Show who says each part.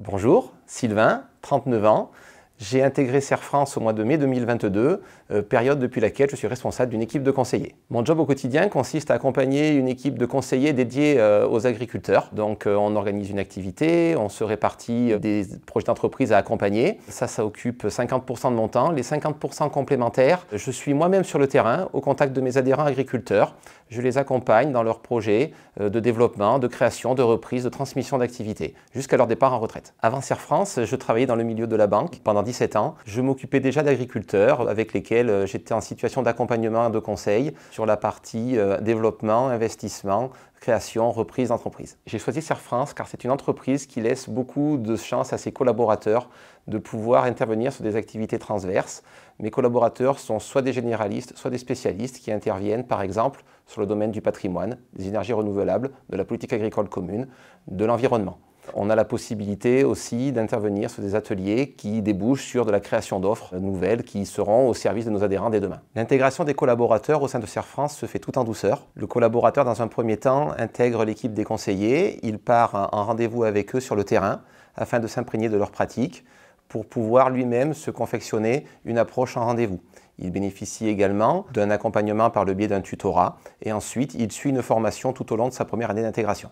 Speaker 1: Bonjour, Sylvain, 39 ans, j'ai intégré Serre France au mois de mai 2022, euh, période depuis laquelle je suis responsable d'une équipe de conseillers. Mon job au quotidien consiste à accompagner une équipe de conseillers dédiée euh, aux agriculteurs. Donc euh, on organise une activité, on se répartit des projets d'entreprise à accompagner. Ça, ça occupe 50% de mon temps. Les 50% complémentaires, je suis moi-même sur le terrain au contact de mes adhérents agriculteurs. Je les accompagne dans leurs projets de développement, de création, de reprise, de transmission d'activité, jusqu'à leur départ en retraite. Avant Serre France, je travaillais dans le milieu de la banque pendant je m'occupais déjà d'agriculteurs avec lesquels euh, j'étais en situation d'accompagnement et de conseil sur la partie euh, développement, investissement, création, reprise d'entreprise. J'ai choisi SERF France car c'est une entreprise qui laisse beaucoup de chance à ses collaborateurs de pouvoir intervenir sur des activités transverses. Mes collaborateurs sont soit des généralistes, soit des spécialistes qui interviennent par exemple sur le domaine du patrimoine, des énergies renouvelables, de la politique agricole commune, de l'environnement. On a la possibilité aussi d'intervenir sur des ateliers qui débouchent sur de la création d'offres nouvelles qui seront au service de nos adhérents dès demain. L'intégration des collaborateurs au sein de Serre France se fait tout en douceur. Le collaborateur, dans un premier temps, intègre l'équipe des conseillers. Il part en rendez-vous avec eux sur le terrain afin de s'imprégner de leurs pratiques pour pouvoir lui-même se confectionner une approche en rendez-vous. Il bénéficie également d'un accompagnement par le biais d'un tutorat et ensuite il suit une formation tout au long de sa première année d'intégration.